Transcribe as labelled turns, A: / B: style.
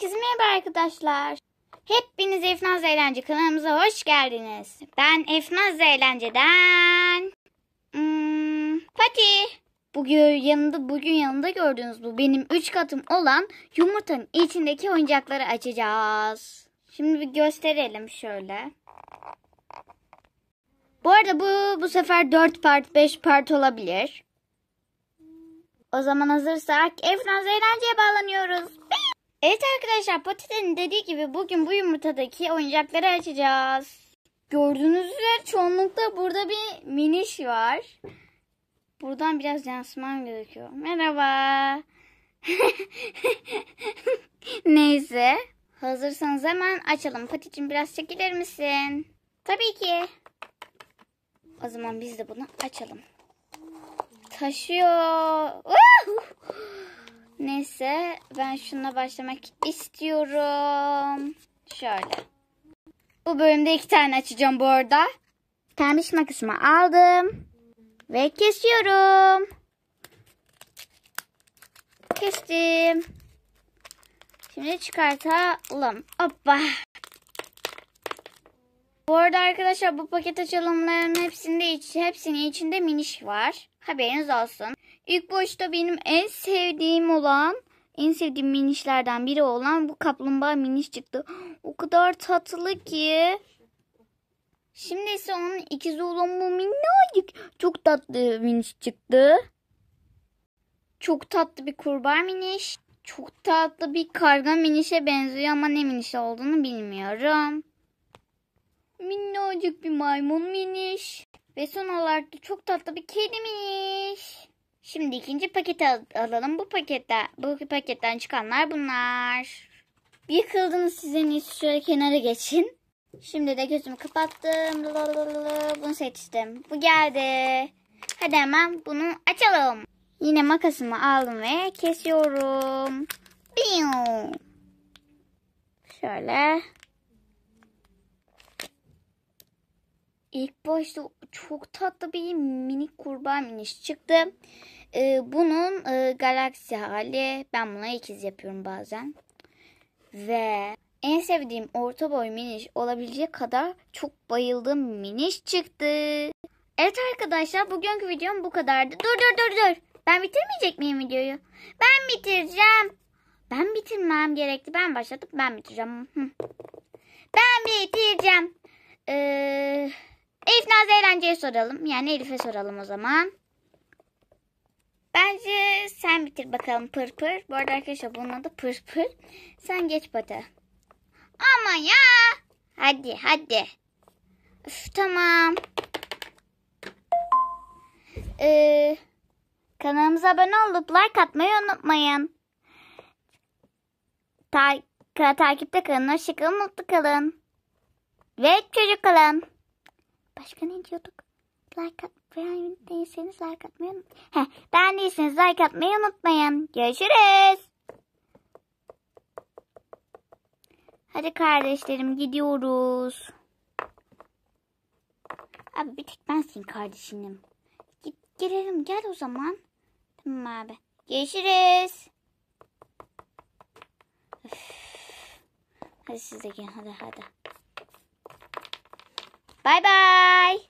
A: Herkese merhaba arkadaşlar. Hepiniz Efnaz Eğlence kanalımıza hoş geldiniz. Ben Efnaz Eğlence'den hmm, Pati. Bugün yanında bugün yanında gördüğünüz bu benim 3 katım olan yumurtanın içindeki oyuncakları açacağız. Şimdi bir gösterelim şöyle. Bu arada bu bu sefer 4 part 5 part olabilir. O zaman hazırsak Efnaz Eğlence'ye bağlanıyoruz. Evet arkadaşlar Pati'nin dediği gibi bugün bu yumurtadaki oyuncakları açacağız. Gördüğünüz üzere çoğunlukla burada bir miniş var. Buradan biraz yansımam gerekiyor. Merhaba. Neyse. Hazırsanız hemen açalım. Pati'cim biraz çekilir misin? Tabii ki. O zaman biz de bunu açalım. Taşıyor. Neyse ben şuna başlamak istiyorum. Şöyle. Bu bölümde iki tane açacağım bu arada. Pembiş makasımı aldım. Ve kesiyorum. Kestim. Şimdi çıkartalım. Hoppa. Bu arada arkadaşlar bu paket açılımlarının hepsinde hepsinin içinde miniş var. Haberiniz olsun. İlk başta benim en sevdiğim olan en sevdiğim minişlerden biri olan bu kaplumbağa miniş çıktı. O kadar tatlı ki. Şimdi ise onun ikizi olan bu minnacık çok tatlı miniş çıktı. Çok tatlı bir kurbağa miniş. Çok tatlı bir karga minişe benziyor ama ne miniş olduğunu bilmiyorum. Minnacık bir maymun miniş. Ve son olarak da çok tatlı bir kedi miniş. Şimdi ikinci paketi al alalım. Bu paketten, bu paketten çıkanlar bunlar. Yıkıldınız sizin iyisi şöyle kenara geçin. Şimdi de gözümü kapattım. Bunu seçtim. Bu geldi. Hadi hemen bunu açalım. Yine makasımı aldım ve kesiyorum. Biu. Şöyle. İlk başta çok tatlı bir minik kurbağa miniş çıktı. Ee, bunun e, galaksi hali. Ben buna ikiz yapıyorum bazen. Ve en sevdiğim orta boy miniş olabilecek kadar çok bayıldığım miniş çıktı. Evet arkadaşlar bugünkü videom bu kadardı. Dur dur dur dur. Ben bitirmeyecek miyim videoyu? Ben bitireceğim. Ben bitirmem gerekti. Ben başladım ben bitireceğim. Ben bitireceğim. Gonca'ya soralım. Yani Elif'e soralım o zaman. Bence sen bitir bakalım pır pır. Bu arada arkadaşlar bunun adı pır pır. Sen geç pata. Ama ya. Hadi hadi. Üf, tamam. Ee, kanalımıza abone olup like atmayı unutmayın. Ta takipte kalın. Hoşçakalın. Mutlu kalın. Ve çocuk kalın. Başka ne diyorduk? Like at, Ben değilseniz like atmayı unutmayın. Heh, değilseniz like atmayı unutmayın. Görüşürüz. Hadi kardeşlerim gidiyoruz. Abi bir tek bensin kardeşinim. Git gelelim, gel o zaman. Tamam abi. Görüşürüz. Üf. Hadi siz de gelin hadi hadi. Bye bye.